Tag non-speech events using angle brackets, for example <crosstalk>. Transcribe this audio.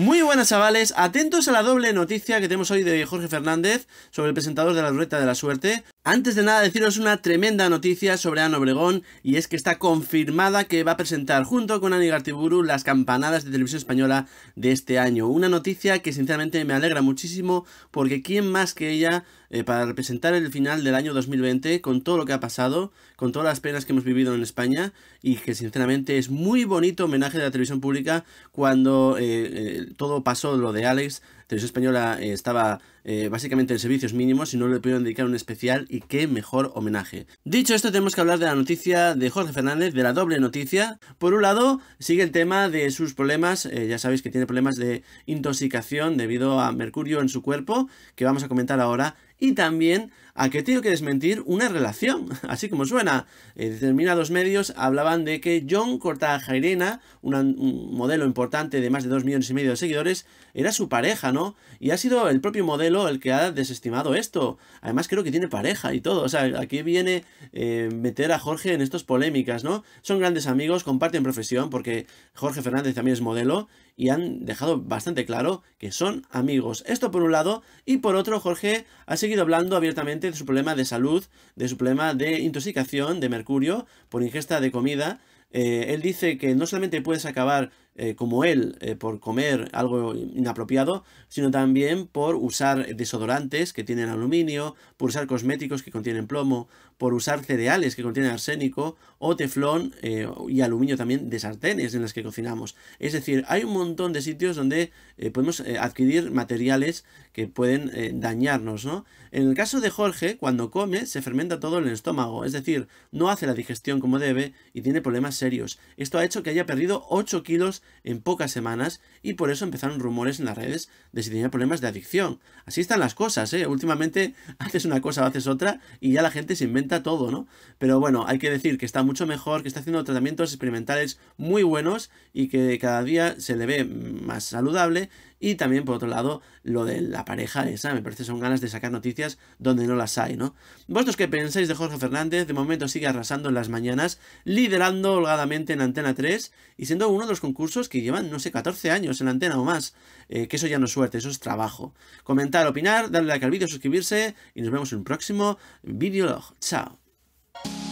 Muy buenas chavales, atentos a la doble noticia que tenemos hoy de Jorge Fernández sobre el presentador de la ruleta de la suerte. Antes de nada deciros una tremenda noticia sobre Ana Obregón y es que está confirmada que va a presentar junto con Ani Gartiburu las campanadas de televisión española de este año. Una noticia que sinceramente me alegra muchísimo porque quién más que ella eh, para representar el final del año 2020 con todo lo que ha pasado, con todas las penas que hemos vivido en España y que sinceramente es muy bonito homenaje de la televisión pública cuando eh, eh, todo pasó lo de Alex Televisión Española eh, estaba eh, básicamente en servicios mínimos y no le pudieron dedicar un especial y qué mejor homenaje. Dicho esto, tenemos que hablar de la noticia de Jorge Fernández, de la doble noticia. Por un lado, sigue el tema de sus problemas, eh, ya sabéis que tiene problemas de intoxicación debido a mercurio en su cuerpo, que vamos a comentar ahora y también a que tengo que desmentir una relación, <laughs> así como suena. En eh, determinados medios hablaban de que John Jairena, un modelo importante de más de 2 millones y medio de seguidores, era su pareja, ¿no? Y ha sido el propio modelo el que ha desestimado esto. Además creo que tiene pareja y todo, o sea, aquí viene eh, meter a Jorge en estas polémicas, ¿no? Son grandes amigos, comparten profesión, porque Jorge Fernández también es modelo, y han dejado bastante claro que son amigos. Esto por un lado y por otro Jorge ha seguido hablando abiertamente de su problema de salud, de su problema de intoxicación de mercurio por ingesta de comida. Eh, él dice que no solamente puedes acabar eh, como él eh, por comer algo inapropiado, sino también por usar desodorantes que tienen aluminio, por usar cosméticos que contienen plomo, por usar cereales que contienen arsénico o teflón eh, y aluminio también de sartenes en las que cocinamos. Es decir, hay un montón de sitios donde podemos adquirir materiales que pueden dañarnos. ¿no? En el caso de Jorge, cuando come, se fermenta todo en el estómago, es decir, no hace la digestión como debe y tiene problemas serios. Esto ha hecho que haya perdido 8 kilos en pocas semanas y por eso empezaron rumores en las redes de si tenía problemas de adicción. Así están las cosas, ¿eh? Últimamente <laughs> haces una cosa o haces otra y ya la gente se inventa todo, ¿no? Pero bueno, hay que decir que está mucho mejor, que está haciendo tratamientos experimentales muy buenos y que cada día se le ve más saludable y también, por otro lado, lo de la pareja esa, me parece son ganas de sacar noticias donde no las hay, ¿no? Vosotros que pensáis de Jorge Fernández, de momento sigue arrasando en las mañanas, liderando holgadamente en Antena 3 y siendo uno de los concursos que llevan, no sé, 14 años en antena o más. Eh, que eso ya no es suerte, eso es trabajo. Comentar, opinar, darle like al vídeo, suscribirse y nos vemos en un próximo videolog. Chao.